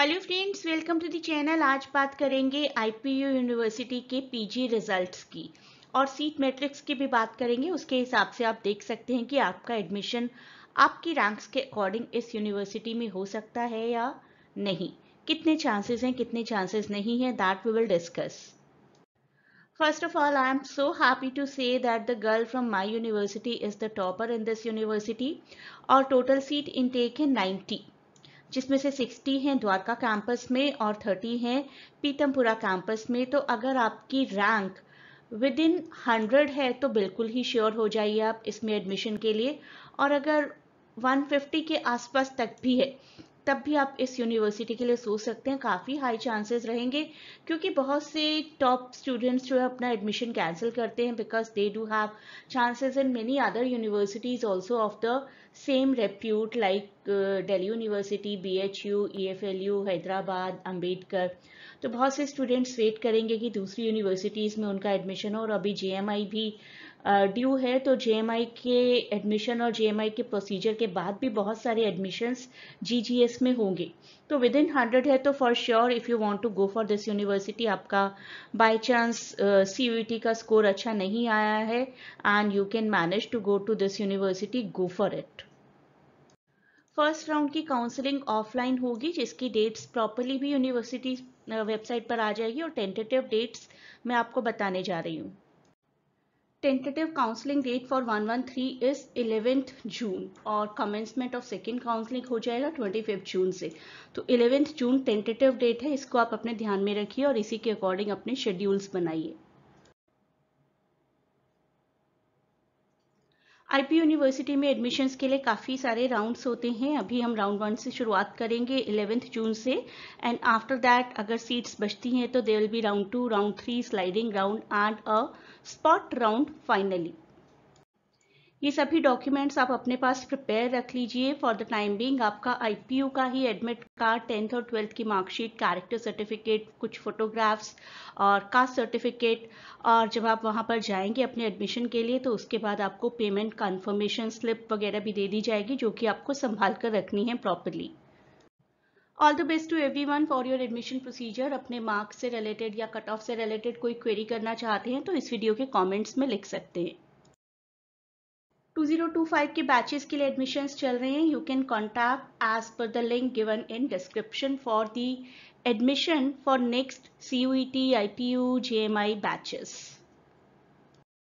Hello friends welcome to the channel आज बात करेंगे आईपीयू यूनिवर्सिटी के पीजी रिजल्ट्स की और सीट मैट्रिक्स की भी बात करेंगे उसके हिसाब से आप देख सकते हैं कि आपका एडमिशन आपकी रैंक्स के अकॉर्डिंग इस यूनिवर्सिटी में हो सकता है या नहीं कितने चांसेस हैं कितने चांसेस नहीं है that we will discuss first of all I am so happy to say that the girl from my university is the topper in this university. Our total seat intake है ninety जिसमें से 60 हैं Dwarka campus में और 30 हैं Pitampura campus में तो अगर आपकी रैंक विद इन हंड्रेड है तो बिल्कुल ही श्योर हो जाइए आप इसमें एडमिशन के लिए और अगर 150 के आसपास तक भी है तब भी आप इस यूनिवर्सिटी के लिए सोच सकते हैं काफ़ी हाई चांसेस रहेंगे क्योंकि बहुत से टॉप स्टूडेंट्स जो है अपना एडमिशन कैंसिल करते हैं because they do have chances in many other universities also of the same repute like Delhi university BHU EFLU Hyderabad Ambedkar तो बहुत से स्टूडेंट्स वेट करेंगे कि दूसरी यूनिवर्सिटीज़ में उनका एडमिशन हो और अभी आई भी ड्यू है तो आई के एडमिशन और आई के प्रोसीजर के बाद भी बहुत सारे एडमिशन्स एस में होंगे तो विद इन हंड्रेड है तो for sure if you want to go for this university आपका बाय चांस सी का स्कोर अच्छा नहीं आया है and you can manage to go to this university go for it first round की counselling offline होगी जिसकी डेट्स प्रॉपरली भी यूनिवर्सिटी वेबसाइट पर आ जाएगी और टेंटेटिव डेट्स मैं आपको बताने जा रही हूँ tentative counselling date for 113 one three is eleventh June और कमेंसमेंट ऑफ सेकेंड काउंसलिंग हो जाएगा ट्वेंटी फिफ्थ जून से तो इलेवेंथ जून टेंटेटिव डेट है इसको आप अपने ध्यान में रखिए और इसी के अकॉर्डिंग अपने शेड्यूल्स बनाइए आईपी यूनिवर्सिटी में एडमिशन्स के लिए काफ़ी सारे राउंड्स होते हैं अभी हम राउंड वन से शुरुआत करेंगे इलेवेंथ जून से एंड आफ्टर दैट अगर सीट्स बचती हैं तो they will be round two round three sliding round and a spot round finally ये सभी डॉक्यूमेंट्स आप अपने पास प्रिपेयर रख लीजिए फॉर द टाइम बिंग आपका आईपीयू का ही एडमिट कार्ड टेंथ और ट्वेल्थ की मार्कशीट कैरेक्टर सर्टिफिकेट कुछ फोटोग्राफ्स और कास्ट सर्टिफिकेट और जब आप वहाँ पर जाएंगे अपने एडमिशन के लिए तो उसके बाद आपको पेमेंट कन्फर्मेशन स्लिप वगैरह भी दे दी जाएगी जो कि आपको संभाल कर रखनी है properly all the best to everyone for your admission procedure अपने मार्क्स से रिलेटेड या कट ऑफ से रिलेटेड कोई क्वेरी करना चाहते हैं तो इस वीडियो के कॉमेंट्स में लिख सकते हैं 2025 के बैचेस के लिए एडमिशंस चल रहे हैं you can contact as per the link given in description for the admission for next C U E T I T U J M I batches